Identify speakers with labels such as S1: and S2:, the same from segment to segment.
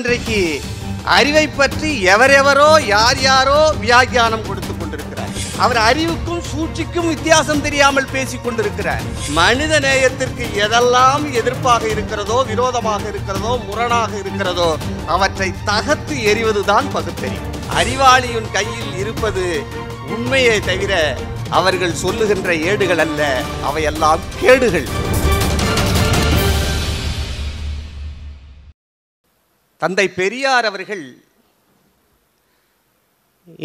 S1: இன்றைக்கு அறிவை பற்றி எவரெவரோ யார் யாரோ வியாக்கியானம் கொடுத்து கொண்டிருக்கிறார் அவர் அறிவுக்கும் சூழ்ச்சிக்கும் வித்தியாசம் தெரியாமல் பேசிக் கொண்டிருக்கிறார் மனித நேயத்திற்கு எதெல்லாம் எதிர்ப்பாக இருக்கிறதோ விரோதமாக இருக்கிறதோ முரணாக இருக்கிறதோ அவற்றை தகர்த்து எறிவதுதான் பகுத்தறிவு அறிவாளியின் கையில் இருப்பது உண்மையை தவிர அவர்கள் சொல்லுகின்ற ஏடுகள் அல்ல அவையெல்லாம் கேடுகள் தந்தை பெரியார் அவர்கள்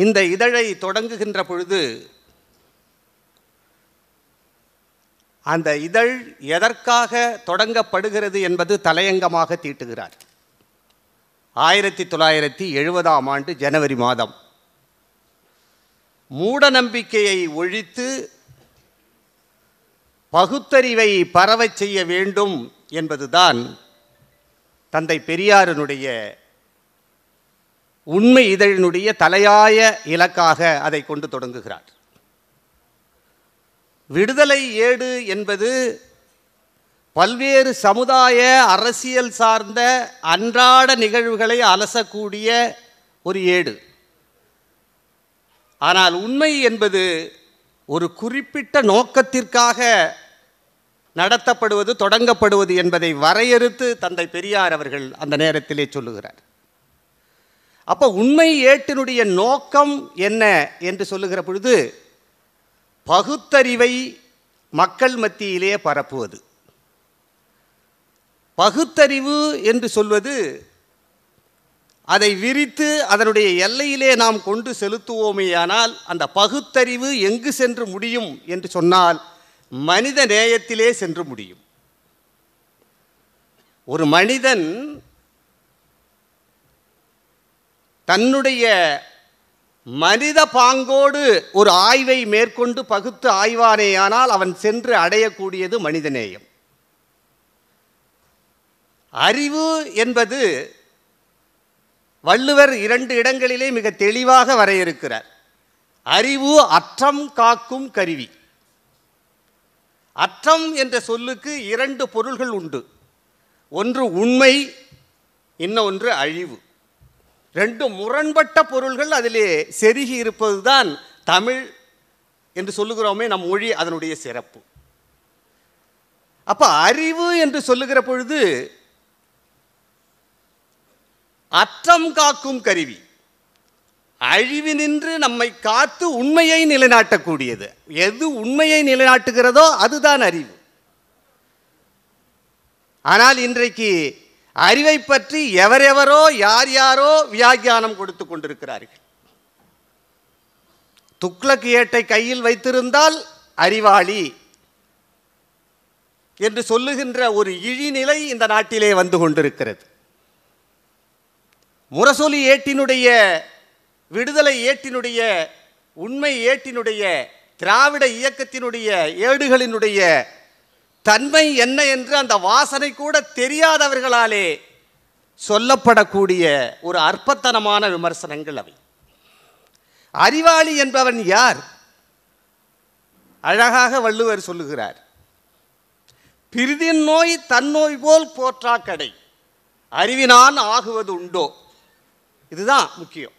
S1: இந்த இதழை தொடங்குகின்ற பொழுது அந்த இதழ் எதற்காக தொடங்கப்படுகிறது என்பது தலையங்கமாக தீட்டுகிறார் ஆயிரத்தி தொள்ளாயிரத்தி எழுபதாம் ஆண்டு ஜனவரி மாதம் மூடநம்பிக்கையை ஒழித்து பகுத்தறிவை பரவச் செய்ய வேண்டும் என்பதுதான் தந்தை பெரியாரனுடைய உண்மை இதழினுடைய தலையாய இலக்காக அதை கொண்டு தொடங்குகிறார் விடுதலை ஏடு என்பது பல்வேறு சமுதாய அரசியல் சார்ந்த அன்றாட நிகழ்வுகளை அலசக்கூடிய ஒரு ஏடு ஆனால் உண்மை என்பது ஒரு குறிப்பிட்ட நோக்கத்திற்காக நடத்தப்படுவது தொடங்கப்படுவது என்பதை வரையறுத்து தந்தை பெரியார் அவர்கள் அந்த நேரத்திலே சொல்லுகிறார் அப்போ உண்மை ஏட்டினுடைய நோக்கம் என்ன என்று சொல்லுகிற பொழுது பகுத்தறிவை மக்கள் மத்தியிலே பரப்புவது பகுத்தறிவு என்று சொல்வது அதை விரித்து அதனுடைய எல்லையிலே நாம் கொண்டு செலுத்துவோமேயானால் அந்த பகுத்தறிவு எங்கு சென்று முடியும் என்று சொன்னால் மனித நேயத்திலே சென்று முடியும் ஒரு மனிதன் தன்னுடைய மனித பாங்கோடு ஒரு ஆய்வை மேற்கொண்டு பகுத்து ஆய்வானேயானால் அவன் சென்று அடையக்கூடியது மனிதநேயம் அறிவு என்பது வள்ளுவர் இரண்டு இடங்களிலே மிக தெளிவாக வரையறுக்கிறார் அறிவு அற்றம் காக்கும் கருவி அற்றம் என்ற சொல்லுக்கு இரண்டு பொருள்கள் உண்டு ஒன்று உண்மை இன்னொன்று அழிவு ரெண்டு முரண்பட்ட பொருள்கள் அதிலே செருகி இருப்பது தான் தமிழ் என்று சொல்லுகிறோமே நம் மொழி அதனுடைய சிறப்பு அப்போ அறிவு என்று சொல்லுகிற பொழுது அற்றம் காக்கும் கருவி அழிவு நின்று நம்மை காத்து உண்மையை நிலைநாட்டக்கூடியது எது உண்மையை நிலைநாட்டுகிறதோ அதுதான் அறிவு ஆனால் இன்றைக்கு அறிவை பற்றி எவரெவரோ யார் யாரோ வியாக்கியானம் கொடுத்து கொண்டிருக்கிறார்கள் துக்ளக் ஏட்டை கையில் வைத்திருந்தால் அறிவாளி என்று சொல்லுகின்ற ஒரு இழிநிலை இந்த நாட்டிலே வந்து கொண்டிருக்கிறது முரசொலி ஏட்டினுடைய விடுதலை ஏட்டினுடைய உண்மை ஏட்டினுடைய திராவிட இயக்கத்தினுடைய ஏடுகளினுடைய தன்மை என்ன என்று அந்த வாசனை கூட தெரியாதவர்களாலே சொல்லப்படக்கூடிய ஒரு அற்பத்தனமான விமர்சனங்கள் அவை அறிவாளி என்பவன் யார் அழகாக வள்ளுவர் சொல்லுகிறார் பிரிதின் நோய் தன்னோய் போல் போற்றா கடை அறிவினான் ஆகுவது உண்டோ இதுதான் முக்கியம்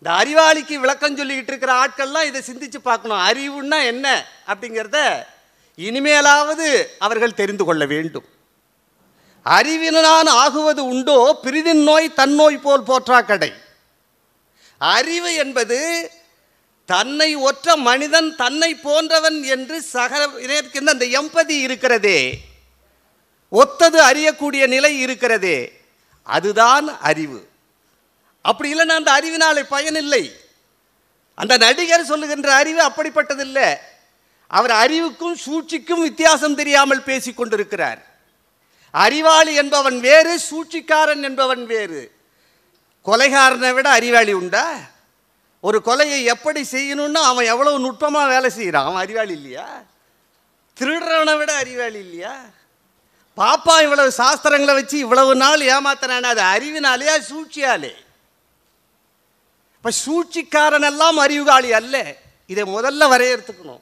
S1: இந்த அறிவாளிக்கு விளக்கம் சொல்லிக்கிட்டு இருக்கிற ஆட்கள்லாம் இதை சிந்திச்சு பார்க்கணும் அறிவுன்னா என்ன அப்படிங்கிறத இனிமேலாவது அவர்கள் தெரிந்து கொள்ள வேண்டும் அறிவினான் ஆகுவது உண்டோ பிரிதின் நோய் தன்னோய் போல் போற்றா கடை அறிவு என்பது தன்னை ஒற்ற மனிதன் தன்னை போன்றவன் என்று சக இதற்கின்ற அந்த எம்பதி இருக்கிறதே ஒத்தது அறியக்கூடிய நிலை இருக்கிறதே அதுதான் அறிவு அப்படி இல்லைன்னா அந்த அறிவினாலே பயனில்லை அந்த நடிகர் சொல்லுகின்ற அறிவு அப்படிப்பட்டதில்லை அவர் அறிவுக்கும் சூழ்ச்சிக்கும் வித்தியாசம் தெரியாமல் பேசி கொண்டிருக்கிறார் அறிவாளி என்பவன் வேறு சூழ்ச்சிக்காரன் என்பவன் வேறு கொலைகாரனை விட அறிவாளி உண்டா ஒரு கொலையை எப்படி செய்யணும்னு அவன் எவ்வளோ நுட்பமாக வேலை செய்கிறான் அவன் அறிவாளி இல்லையா திருடுறவனை விட அறிவாளி இல்லையா பாப்பா இவ்வளவு சாஸ்திரங்களை வச்சு இவ்வளவு நாள் ஏமாத்தினானே அது அறிவினாலேயா சூழ்ச்சியாலே இப்போ சூழ்ச்சிக்காரன் எல்லாம் அறிவுகாலி அல்ல இதை முதல்ல வரையறுத்துக்கணும்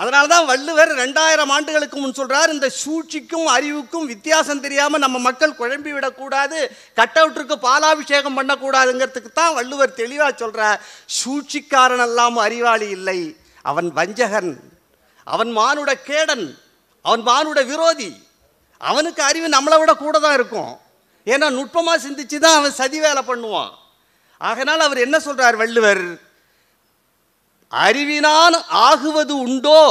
S1: அதனால தான் வள்ளுவர் ரெண்டாயிரம் ஆண்டுகளுக்கு முன் சொல்கிறார் இந்த சூழ்ச்சிக்கும் அறிவுக்கும் வித்தியாசம் தெரியாமல் நம்ம மக்கள் குழம்பி விடக்கூடாது கட்டவுட்டுக்கு பாலாபிஷேகம் பண்ணக்கூடாதுங்கிறதுக்கு தான் வள்ளுவர் தெளிவாக சொல்கிறார் எல்லாம் அறிவாளி இல்லை அவன் வஞ்சகன் அவன் மானுட கேடன் அவன் மானுட விரோதி அவனுக்கு அறிவு நம்மளை விட கூட தான் இருக்கும் ஏன்னா நுட்பமாக சிந்திச்சு தான் அவன் சதி வேலை பண்ணுவான் ஆகனால் அவர் என்ன சொல்கிறார் வள்ளுவர் அறிவினான் ஆகுவது உண்டோ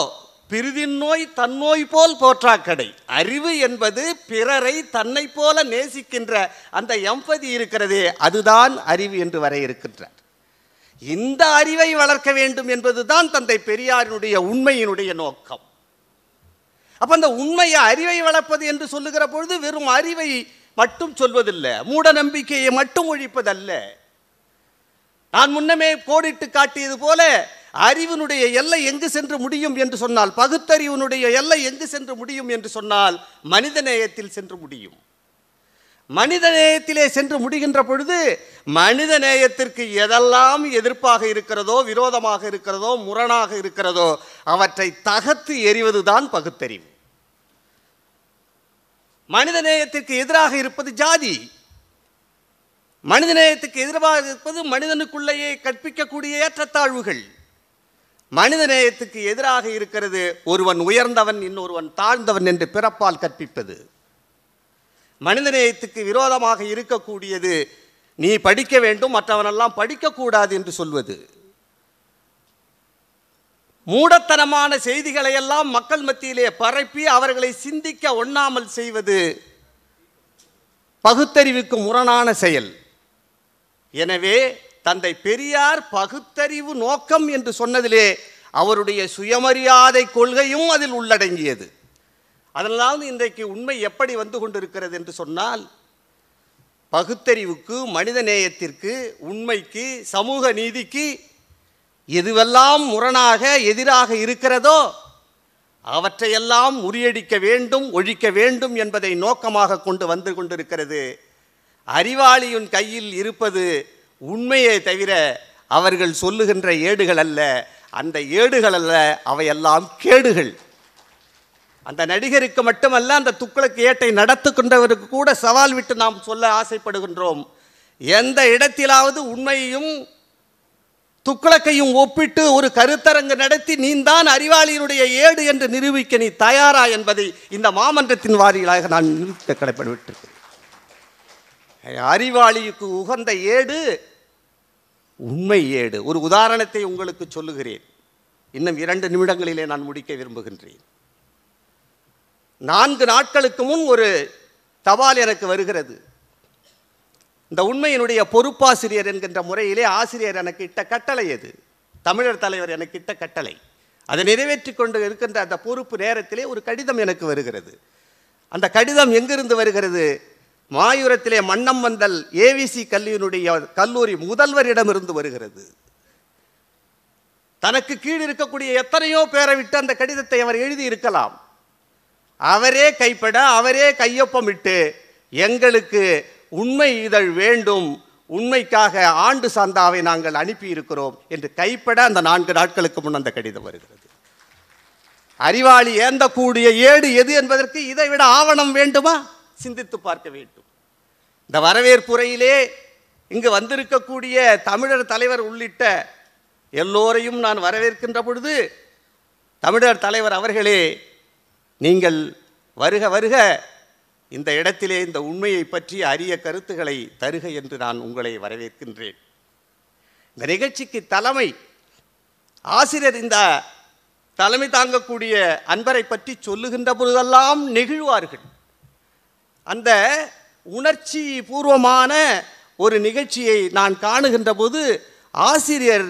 S1: பிரிதின் நோய் தன்னோய் போல் போற்றாக்கடை அறிவு என்பது பிறரை தன்னை போல நேசிக்கின்ற அந்த எம்பதி இருக்கிறதே அதுதான் அறிவு என்று இருக்கின்றார் இந்த அறிவை வளர்க்க வேண்டும் என்பதுதான் தந்தை பெரியாரினுடைய உண்மையினுடைய நோக்கம் அப்போ அந்த உண்மையை அறிவை வளர்ப்பது என்று சொல்லுகிற பொழுது வெறும் அறிவை மட்டும் சொல்வதில்லை மூட நம்பிக்கையை மட்டும் ஒழிப்பதல்ல நான் முன்னமே கோடிட்டு காட்டியது போல அறிவினுடைய எல்லை எங்கு சென்று முடியும் என்று சொன்னால் பகுத்தறிவினுடைய எல்லை எங்கு சென்று முடியும் என்று சொன்னால் மனிதநேயத்தில் சென்று முடியும் மனிதநேயத்திலே சென்று முடிகின்ற பொழுது மனித நேயத்திற்கு எதெல்லாம் எதிர்ப்பாக இருக்கிறதோ விரோதமாக இருக்கிறதோ முரணாக இருக்கிறதோ அவற்றை தகர்த்து எறிவதுதான் பகுத்தறிவு மனித நேயத்திற்கு எதிராக இருப்பது ஜாதி மனிதநேயத்துக்கு எதிராக இருப்பது மனிதனுக்குள்ளேயே கற்பிக்கக்கூடிய ஏற்றத்தாழ்வுகள் மனிதநேயத்துக்கு எதிராக இருக்கிறது ஒருவன் உயர்ந்தவன் இன்னொருவன் தாழ்ந்தவன் என்று பிறப்பால் கற்பிப்பது மனிதநேயத்துக்கு விரோதமாக இருக்கக்கூடியது நீ படிக்க வேண்டும் மற்றவனெல்லாம் படிக்கக்கூடாது என்று சொல்வது மூடத்தனமான செய்திகளை எல்லாம் மக்கள் மத்தியிலே பரப்பி அவர்களை சிந்திக்க ஒண்ணாமல் செய்வது பகுத்தறிவுக்கு முரணான செயல் எனவே தந்தை பெரியார் பகுத்தறிவு நோக்கம் என்று சொன்னதிலே அவருடைய சுயமரியாதை கொள்கையும் அதில் உள்ளடங்கியது அதனால் இன்றைக்கு உண்மை எப்படி வந்து கொண்டிருக்கிறது என்று சொன்னால் பகுத்தறிவுக்கு மனித நேயத்திற்கு உண்மைக்கு சமூக நீதிக்கு எதுவெல்லாம் முரணாக எதிராக இருக்கிறதோ அவற்றையெல்லாம் முறியடிக்க வேண்டும் ஒழிக்க வேண்டும் என்பதை நோக்கமாக கொண்டு வந்து கொண்டிருக்கிறது அறிவாளியின் கையில் இருப்பது உண்மையை தவிர அவர்கள் சொல்லுகின்ற ஏடுகள் அல்ல அந்த ஏடுகள் அல்ல அவையெல்லாம் கேடுகள் அந்த நடிகருக்கு மட்டுமல்ல அந்த துக்களுக்கு ஏட்டை நடத்துகின்றவருக்கு கூட சவால் விட்டு நாம் சொல்ல ஆசைப்படுகின்றோம் எந்த இடத்திலாவது உண்மையையும் துக்களக்கையும் ஒப்பிட்டு ஒரு கருத்தரங்கு நடத்தி நீந்தான் அறிவாளியினுடைய ஏடு என்று நிரூபிக்க நீ தயாரா என்பதை இந்த மாமன்றத்தின் வாரிகளாக நான் நிரூபிக்க கடப்பட்டு அறிவாளிக்கு உகந்த ஏடு உண்மை ஏடு ஒரு உதாரணத்தை உங்களுக்கு சொல்லுகிறேன் இன்னும் இரண்டு நிமிடங்களிலே நான் முடிக்க விரும்புகின்றேன் நான்கு நாட்களுக்கு முன் ஒரு தபால் எனக்கு வருகிறது இந்த உண்மையினுடைய பொறுப்பாசிரியர் என்கின்ற முறையிலே ஆசிரியர் எனக்கு இட்ட கட்டளை எது தமிழர் தலைவர் எனக்கு இட்ட கட்டளை அதை நிறைவேற்றி கொண்டு இருக்கின்ற அந்த பொறுப்பு நேரத்திலே ஒரு கடிதம் எனக்கு வருகிறது அந்த கடிதம் எங்கிருந்து வருகிறது மாயூரத்திலே மன்னம் வந்தல் ஏவிசி கல்லியினுடைய கல்லூரி முதல்வரிடமிருந்து வருகிறது தனக்கு கீழ் இருக்கக்கூடிய எத்தனையோ பேரை விட்டு அந்த கடிதத்தை அவர் எழுதி இருக்கலாம் அவரே கைப்பட அவரே கையொப்பமிட்டு எங்களுக்கு உண்மை இதழ் வேண்டும் உண்மைக்காக ஆண்டு சாந்தாவை நாங்கள் அனுப்பியிருக்கிறோம் என்று கைப்பட அந்த நான்கு நாட்களுக்கு முன் அந்த கடிதம் வருகிறது அறிவாளி ஏந்தக்கூடிய ஏடு எது என்பதற்கு இதை விட ஆவணம் வேண்டுமா சிந்தித்து பார்க்க வேண்டும் இந்த வரவேற்புரையிலே இங்கு வந்திருக்கக்கூடிய தமிழர் தலைவர் உள்ளிட்ட எல்லோரையும் நான் வரவேற்கின்ற பொழுது தமிழர் தலைவர் அவர்களே நீங்கள் வருக வருக இந்த இடத்திலே இந்த உண்மையை பற்றி அரிய கருத்துக்களை தருக என்று நான் உங்களை வரவேற்கின்றேன் இந்த நிகழ்ச்சிக்கு தலைமை ஆசிரியர் இந்த தலைமை தாங்கக்கூடிய அன்பரை பற்றி சொல்லுகின்ற பொழுதெல்லாம் நெகிழ்வார்கள் அந்த உணர்ச்சி பூர்வமான ஒரு நிகழ்ச்சியை நான் காணுகின்ற போது ஆசிரியர்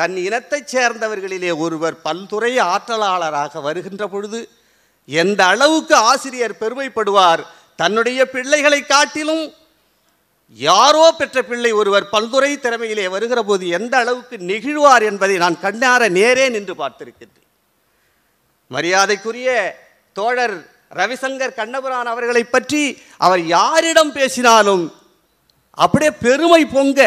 S1: தன் இனத்தைச் சேர்ந்தவர்களிலே ஒருவர் பல்துறை ஆற்றலாளராக வருகின்ற பொழுது எந்த அளவுக்கு ஆசிரியர் பெருமைப்படுவார் தன்னுடைய பிள்ளைகளை காட்டிலும் யாரோ பெற்ற பிள்ளை ஒருவர் பல்துறை திறமையிலே வருகிற போது எந்த அளவுக்கு நெகிழ்வார் என்பதை நான் கண்ணார நேரே நின்று பார்த்திருக்கின்றேன் மரியாதைக்குரிய தோழர் ரவிசங்கர் கண்ணபுரான் அவர்களை பற்றி அவர் யாரிடம் பேசினாலும் அப்படியே பெருமை பொங்க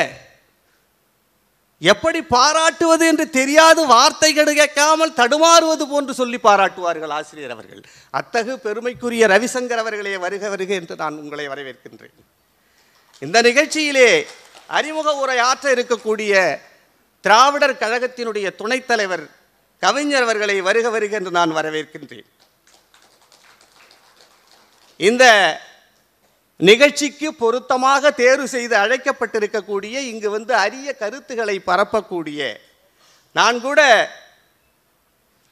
S1: எப்படி பாராட்டுவது என்று தெரியாது வார்த்தைகள் கேட்காமல் தடுமாறுவது போன்று சொல்லி பாராட்டுவார்கள் ஆசிரியர் அவர்கள் அத்தகு பெருமைக்குரிய ரவிசங்கர் அவர்களே வருக வருக என்று நான் உங்களை வரவேற்கின்றேன் இந்த நிகழ்ச்சியிலே அறிமுக உரை ஆற்ற இருக்கக்கூடிய திராவிடர் கழகத்தினுடைய துணைத் தலைவர் கவிஞர் அவர்களை வருக வருக என்று நான் வரவேற்கின்றேன் இந்த நிகழ்ச்சிக்கு பொருத்தமாக தேர்வு செய்து அழைக்கப்பட்டிருக்கக்கூடிய இங்கு வந்து அரிய கருத்துக்களை பரப்பக்கூடிய நான் கூட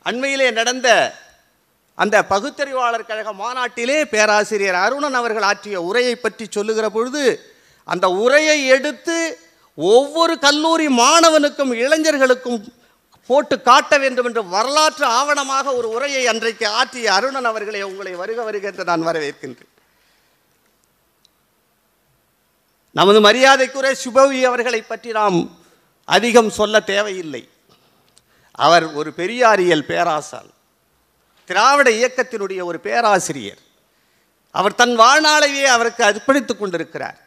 S1: அண்மையிலே நடந்த அந்த பகுத்தறிவாளர் கழக மாநாட்டிலே பேராசிரியர் அருணன் அவர்கள் ஆற்றிய உரையை பற்றி சொல்லுகிற பொழுது அந்த உரையை எடுத்து ஒவ்வொரு கல்லூரி மாணவனுக்கும் இளைஞர்களுக்கும் போட்டு காட்ட வேண்டும் என்று வரலாற்று ஆவணமாக ஒரு உரையை அன்றைக்கு ஆற்றிய அருணன் அவர்களை உங்களை வருக வருக என்று நான் வரவேற்கின்றேன் நமது மரியாதைக்குரிய சுபவி அவர்களை பற்றி நாம் அதிகம் சொல்ல தேவையில்லை அவர் ஒரு பெரியாரியல் பேராசால் திராவிட இயக்கத்தினுடைய ஒரு பேராசிரியர் அவர் தன் வாழ்நாளையே அவருக்கு அர்ப்பணித்துக் கொண்டிருக்கிறார்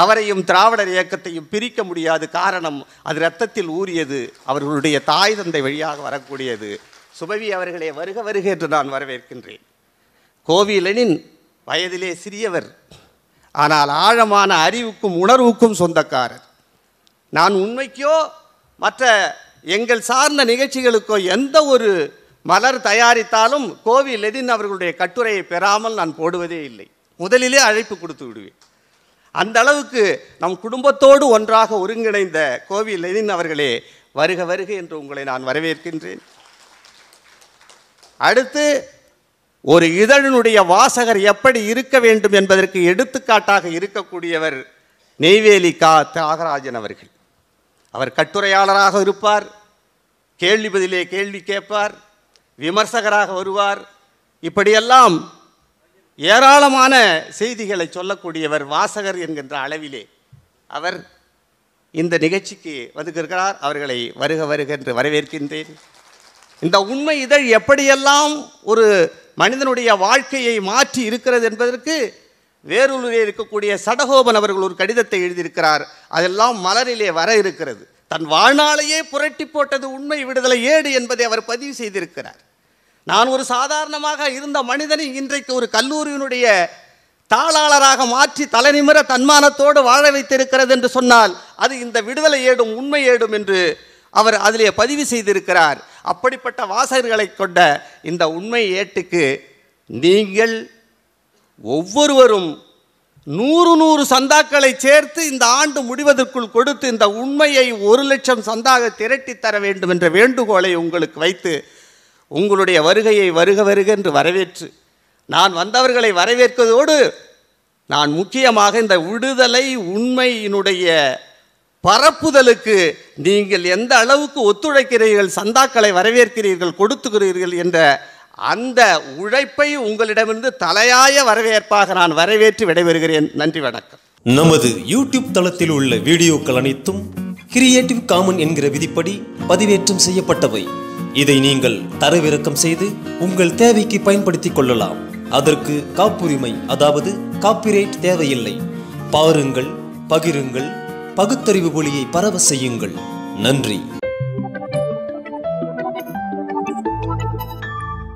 S1: அவரையும் திராவிடர் இயக்கத்தையும் பிரிக்க முடியாது காரணம் அது ரத்தத்தில் ஊறியது அவர்களுடைய தாய் தந்தை வழியாக வரக்கூடியது சுபவி அவர்களே வருக வருக என்று நான் வரவேற்கின்றேன் கோவிலனின் வயதிலே சிறியவர் ஆனால் ஆழமான அறிவுக்கும் உணர்வுக்கும் சொந்தக்காரர் நான் உண்மைக்கோ மற்ற எங்கள் சார்ந்த நிகழ்ச்சிகளுக்கோ எந்த ஒரு மலர் தயாரித்தாலும் கோவில் எதின் அவர்களுடைய கட்டுரையை பெறாமல் நான் போடுவதே இல்லை முதலிலே அழைப்பு கொடுத்து விடுவேன் அந்த அளவுக்கு நம் குடும்பத்தோடு ஒன்றாக ஒருங்கிணைந்த கோவில் லெனின் அவர்களே வருக வருக என்று உங்களை நான் வரவேற்கின்றேன் அடுத்து ஒரு இதழினுடைய வாசகர் எப்படி இருக்க வேண்டும் என்பதற்கு எடுத்துக்காட்டாக இருக்கக்கூடியவர் நெய்வேலி கா தியாகராஜன் அவர்கள் அவர் கட்டுரையாளராக இருப்பார் கேள்வி பதிலே கேள்வி கேட்பார் விமர்சகராக வருவார் இப்படியெல்லாம் ஏராளமான செய்திகளை சொல்லக்கூடியவர் வாசகர் என்கின்ற அளவிலே அவர் இந்த நிகழ்ச்சிக்கு வந்துக்கிறார் அவர்களை வருக வருக என்று வரவேற்கின்றேன் இந்த உண்மை இதழ் எப்படியெல்லாம் ஒரு மனிதனுடைய வாழ்க்கையை மாற்றி இருக்கிறது என்பதற்கு வேறூரில் இருக்கக்கூடிய சடகோபன் அவர்கள் ஒரு கடிதத்தை எழுதியிருக்கிறார் அதெல்லாம் மலரிலே வர இருக்கிறது தன் வாழ்நாளையே புரட்டி போட்டது உண்மை விடுதலை ஏடு என்பதை அவர் பதிவு செய்திருக்கிறார் நான் ஒரு சாதாரணமாக இருந்த மனிதனை இன்றைக்கு ஒரு கல்லூரியினுடைய தாளாளராக மாற்றி தலைநிமிர தன்மானத்தோடு வாழ வைத்திருக்கிறது என்று சொன்னால் அது இந்த விடுதலை ஏடும் உண்மை ஏடும் என்று அவர் அதிலே பதிவு செய்திருக்கிறார் அப்படிப்பட்ட வாசகர்களை கொண்ட இந்த உண்மை ஏட்டுக்கு நீங்கள் ஒவ்வொருவரும் நூறு நூறு சந்தாக்களை சேர்த்து இந்த ஆண்டு முடிவதற்குள் கொடுத்து இந்த உண்மையை ஒரு லட்சம் சந்தாக திரட்டி தர வேண்டும் என்ற வேண்டுகோளை உங்களுக்கு வைத்து உங்களுடைய வருகையை வருக வருக என்று வரவேற்று நான் வந்தவர்களை வரவேற்பதோடு நான் முக்கியமாக இந்த விடுதலை உண்மையினுடைய பரப்புதலுக்கு நீங்கள் எந்த அளவுக்கு ஒத்துழைக்கிறீர்கள் சந்தாக்களை வரவேற்கிறீர்கள் கொடுத்துக்கிறீர்கள் என்ற அந்த உழைப்பை உங்களிடமிருந்து தலையாய வரவேற்பாக நான் வரவேற்று விடைபெறுகிறேன் நன்றி வணக்கம் நமது யூடியூப் தளத்தில் உள்ள வீடியோக்கள் அனைத்தும் கிரியேட்டிவ் காமன் என்கிற விதிப்படி பதிவேற்றம் செய்யப்பட்டவை இதை நீங்கள் தரவிறக்கம் செய்து உங்கள் தேவைக்கு பயன்படுத்திக் கொள்ளலாம் அதற்கு காப்புரிமை அதாவது காப்பிரைட் தேவையில்லை பாருங்கள் பகிருங்கள் பகுத்தறிவு ஒளியை பரவ செய்யுங்கள் நன்றி